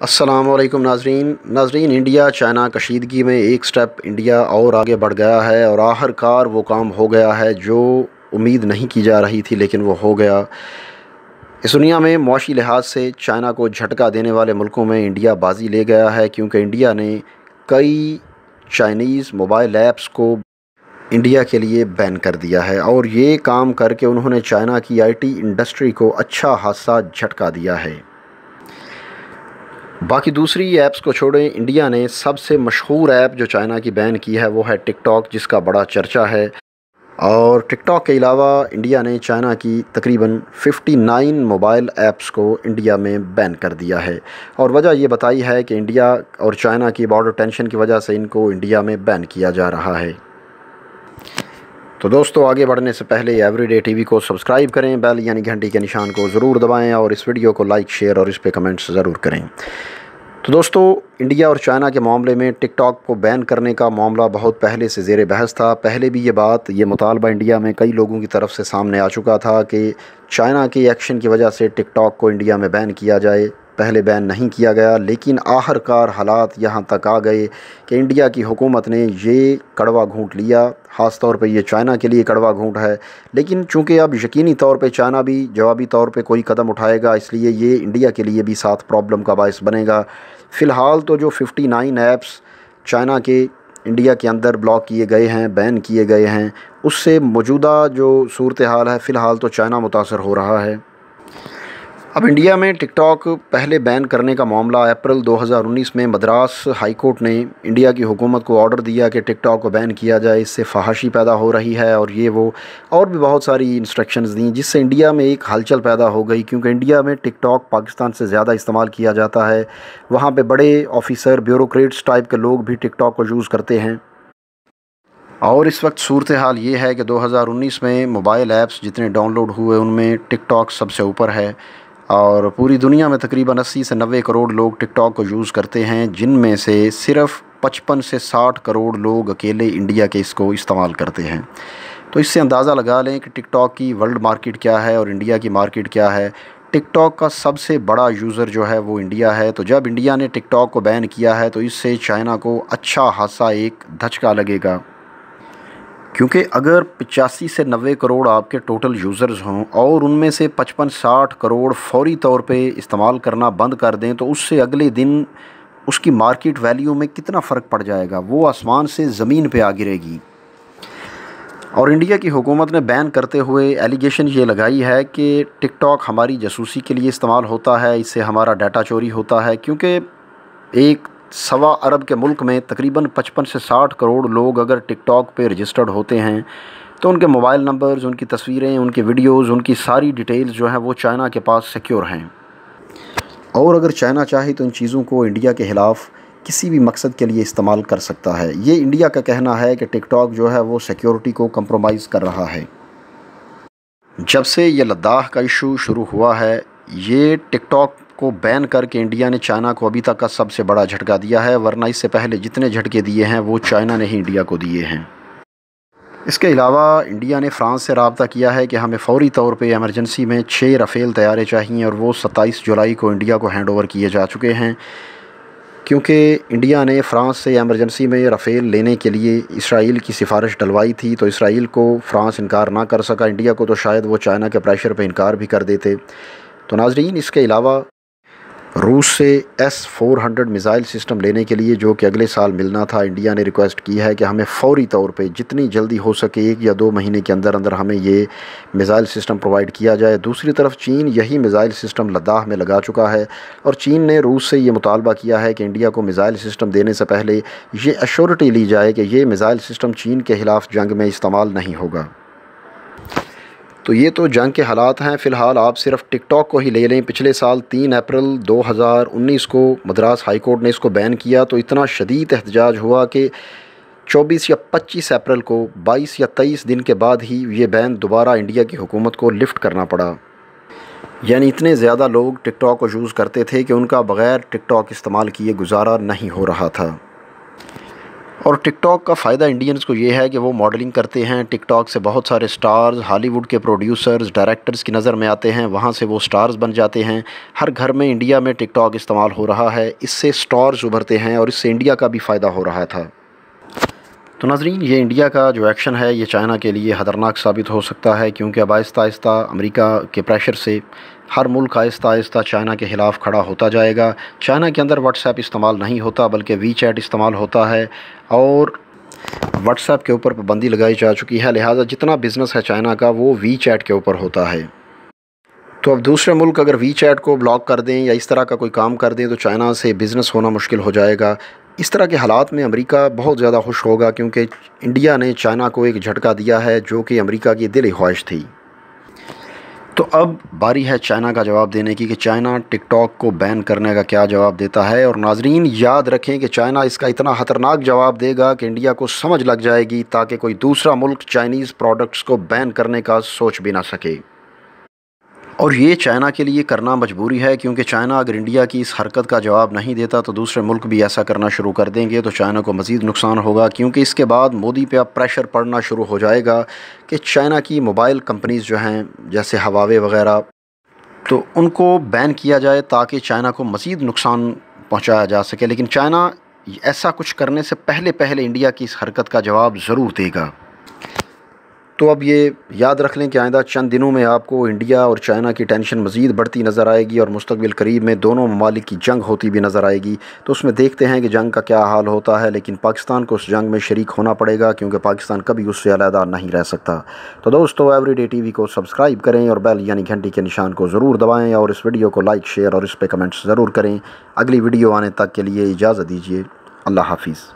असलम नाजरीन नाजरीन India China कशीदगी में एक स्टेप इंडिया और आगे बढ़ गया है और आखिरकार वो काम हो गया है जो उम्मीद नहीं की जा रही थी लेकिन वो हो गया इस दुनिया में मुआशी लिहाज से चाइना को झटका देने वाले मुल्कों में इंडिया बाजी ले गया है क्योंकि इंडिया ने कई चाइनीज़ मोबाइल ऐप्स को इंडिया के लिए बैन कर दिया है और ये काम करके उन्होंने चाइना की आईटी इंडस्ट्री को अच्छा खासा झटका दिया है बाकी दूसरी ऐप्स को छोड़ें इंडिया ने सबसे मशहूर ऐप जो चाइना की बैन की है वो है टिकटॉक जिसका बड़ा चर्चा है और टिकटॉक के अलावा इंडिया ने चाइना की तकरीबन 59 मोबाइल ऐप्स को इंडिया में बैन कर दिया है और वजह ये बताई है कि इंडिया और चाइना की बॉर्डर टेंशन की वजह से इनको इंडिया में बैन किया जा रहा है तो दोस्तों आगे बढ़ने से पहले एवरीडे टीवी को सब्सक्राइब करें बेल यानी घंटी के निशान को ज़रूर दबाएं और इस वीडियो को लाइक शेयर और इस पर कमेंट्स ज़रूर करें तो दोस्तों इंडिया और चाइना के मामले में टिकटॉक को बैन करने का मामला बहुत पहले से जेर बहस था पहले भी ये बात ये मुतालबा इंडिया में कई लोगों की तरफ से सामने आ चुका था कि चाइना के एक्शन की वजह से टिकटॉक को इंडिया में बैन किया जाए पहले बैन नहीं किया गया लेकिन आखिरकार हालात यहाँ तक आ गए कि इंडिया की हुकूमत ने ये कड़वा घूंट लिया ख़ास तौर पे ये चाइना के लिए कड़वा घूंट है लेकिन चूँकि अब यकीनी तौर पे चाइना भी जवाबी तौर पे कोई कदम उठाएगा इसलिए ये इंडिया के लिए भी साथ प्रॉब्लम का बायस बनेगा फ़िलहाल तो जो नाइन ऐप्स चाइना के इंडिया के अंदर ब्लॉक किए गए हैं बैन किए गए हैं उससे मौजूदा जो सूरत हाल है फ़िलहाल तो चाइना मुतासर हो रहा है अब इंडिया में टिकटॉक पहले बैन करने का मामला अप्रैल 2019 में मद्रास हाईकोर्ट ने इंडिया की हुकूमत को ऑर्डर दिया कि टिकटॉक को बैन किया जाए इससे फहाशी पैदा हो रही है और ये वो और भी बहुत सारी इंस्ट्रक्शंस दी जिससे इंडिया में एक हलचल पैदा हो गई क्योंकि इंडिया में टिकटॉक पाकिस्तान से ज़्यादा इस्तेमाल किया जाता है वहाँ पर बड़े ऑफिसर ब्यूरोट्स टाइप के लोग भी टिकटॉक को यूज़ करते हैं और इस वक्त सूरत हाल ये है कि 2019 में मोबाइल ऐप्स जितने डाउनलोड हुए उनमें टिकटॉक सबसे ऊपर है और पूरी दुनिया में तकरीबन 80 से 90 करोड़ लोग टिकटॉक को यूज़ करते हैं जिनमें से सिर्फ 55 से 60 करोड़ लोग अकेले इंडिया के इसको इस्तेमाल करते हैं तो इससे अंदाज़ा लगा लें कि टिकटॉक की वर्ल्ड मार्केट क्या है और इंडिया की मार्केट क्या है टिकटॉक का सबसे बड़ा यूज़र जो है वो इंडिया है तो जब इंडिया ने टिकटॉक को बैन किया है तो इससे चाइना को अच्छा खासा एक धचका लगेगा क्योंकि अगर पचासी से नबे करोड़ आपके टोटल यूज़र्स हों और उनमें से पचपन साठ करोड़ फौरी तौर पे इस्तेमाल करना बंद कर दें तो उससे अगले दिन उसकी मार्केट वैल्यू में कितना फ़र्क पड़ जाएगा वो आसमान से ज़मीन पे आ गिरेगी और इंडिया की हुकूमत ने बैन करते हुए एलिगेशन ये लगाई है कि टिकटॉक हमारी जासूसी के लिए इस्तेमाल होता है इससे हमारा डाटा चोरी होता है क्योंकि एक सवा अरब के मुल्क में तकरीबन 55 से 60 करोड़ लोग अगर टिकटॉक पे रजिस्टर्ड होते हैं तो उनके मोबाइल नंबर्स उनकी तस्वीरें उनके वीडियोस उनकी सारी डिटेल्स जो हैं वो चाइना के पास सिक्योर हैं और अगर चाइना चाहे तो इन चीज़ों को इंडिया के ख़िलाफ़ किसी भी मकसद के लिए इस्तेमाल कर सकता है ये इंडिया का कहना है कि टिकटॉक जो है वो सिक्योरिटी को कम्प्रोमाइज़ कर रहा है जब से ये लद्दाख का इशू शुरू हुआ है ये टिकटॉक को बैन करके इंडिया ने चाइना को अभी तक का सबसे बड़ा झटका दिया है वरना इससे पहले जितने झटके दिए हैं वो चाइना ने ही इंडिया को दिए हैं इसके अलावा इंडिया ने फ्रांस से रबता किया है कि हमें फौरी तौर पे एमरजेंसी में छः रफ़ेल तैयारे चाहिए और वो 27 जुलाई को इंडिया को हैंडओवर किए जा चुके हैं क्योंकि इंडिया ने फ़्रांस से एमरजेंसी में रफ़ेल लेने के लिए इसराइल की सिफारिश डलवाई थी तो इसराइल को फ़्रांस इनकार ना कर सका इंडिया को तो शायद वो चाइना के प्रेशर पर इनकार भी कर देते तो नाजरीन इसके अलावा रूस से S four hundred missile system लेने के लिए जो कि अगले साल मिलना था इंडिया ने रिक्वेस्ट की है कि हमें फौरी तौर पे जितनी जल्दी हो सके एक या दो महीने के अंदर अंदर हमें ये मिज़ाइल सिस्टम प्रोवाइड किया जाए दूसरी तरफ चीन यही मिज़ाइल सिस्टम लद्दाख में लगा चुका है और चीन ने रूस से ये मुतालबा किया है कि इंडिया को मिज़ाइल सिस्टम देने से पहले ये अश्योरिटी ली जाए कि ये मिज़ाइल सिस्टम चीन के ख़िलाफ़ जंग में इस्तेमाल नहीं होगा तो ये तो जंग के हालात हैं फ़िलहाल आप सिर्फ टिकटॉक को ही ले लें पिछले साल तीन अप्रैल 2019 को मद्रास हाई कोर्ट ने इसको बैन किया तो इतना शदीद एहतजाज हुआ कि 24 या 25 अप्रैल को 22 या 23 दिन के बाद ही ये बैन दोबारा इंडिया की हुकूमत को लिफ्ट करना पड़ा यानी इतने ज़्यादा लोग टिकटॉक को यूज़ करते थे कि उनका बग़ैर टिकटॉक इस्तेमाल किए गुजारा नहीं हो रहा था और टिकटॉक का फ़ायदा इंडियंस को ये है कि वो मॉडलिंग करते हैं टिकटॉक से बहुत सारे स्टार्स हॉलीवुड के प्रोड्यूसर्स डायरेक्टर्स की नज़र में आते हैं वहाँ से वो स्टार्स बन जाते हैं हर घर में इंडिया में टिकटॉक इस्तेमाल हो रहा है इससे स्टार्स उभरते हैं और इससे इंडिया का भी फ़ायदा हो रहा था तो नाजरीन ये इंडिया का जो एक्शन है ये चाइना के लिए ख़तरनाक साबित हो सकता है क्योंकि अब आहिस्ता आहिस्ता अमरीका के प्रेशर से हर मुल्क आहिस्ता आहिस्ता चाइना के ख़िलाफ़ खड़ा होता जाएगा चाइना के अंदर व्हाट्सएप इस्तेमाल नहीं होता बल्कि वी चैट इस्तेमाल होता है और व्हाट्सएप के ऊपर पाबंदी लगाई जा चुकी है लिहाजा जितना बिज़नेस है चाइना का वो वी चैट के ऊपर होता है तो अब दूसरे मुल्क अगर वी चैट को ब्लॉक कर दें या इस तरह का कोई काम कर दें तो चाइना से बिज़नेस होना मुश्किल हो जाएगा इस तरह के हालात में अमेरिका बहुत ज़्यादा खुश होगा क्योंकि इंडिया ने चाइना को एक झटका दिया है जो कि अमेरिका की दिली ख्वाहिश थी तो अब बारी है चाइना का जवाब देने की कि चाइना टिकटॉक को बैन करने का क्या जवाब देता है और नाजरीन याद रखें कि चाइना इसका इतना ख़तरनाक जवाब देगा कि इंडिया को समझ लग जाएगी ताकि कोई दूसरा मुल्क चाइनीज़ प्रोडक्ट्स को बैन करने का सोच भी ना सके और ये चाइना के लिए करना मजबूरी है क्योंकि चाइना अगर इंडिया की इस हरकत का जवाब नहीं देता तो दूसरे मुल्क भी ऐसा करना शुरू कर देंगे तो चाइना को मज़ीद नुकसान होगा क्योंकि इसके बाद मोदी पे अब प्रेशर पड़ना शुरू हो जाएगा कि चाइना की मोबाइल कंपनीज़ जो हैं जैसे हवावे वगैरह तो उनको बैन किया जाए ताकि चाइना को मज़ीद नुकसान पहुँचाया जा सके लेकिन चाइना ऐसा कुछ करने से पहले पहले इंडिया की इस हरकत का जवाब ज़रूर देगा तो अब ये याद रख लें कि आइंदा चंद दिनों में आपको इंडिया और चाइना की टेंशन मज़ीद बढ़ती नज़र आएगी और मुस्तबिल करीब में दोनों ममालिक की जंग होती भी नज़र आएगी तो उसमें देखते हैं कि जंग का क्या हाल होता है लेकिन पाकिस्तान को उस जंग में शरीक होना पड़ेगा क्योंकि पाकिस्तान कभी उससे अलहदा नहीं रह सकता तो दोस्तों एवरी डे टी वी को सब्सक्राइब करें और बैल यानी घंटी के निशान को ज़रूर दबाएँ और इस वीडियो को लाइक शेयर और इस पर कमेंट्स ज़रूर करें अगली वीडियो आने तक के लिए इजाज़त दीजिए अल्लाह हाफिज़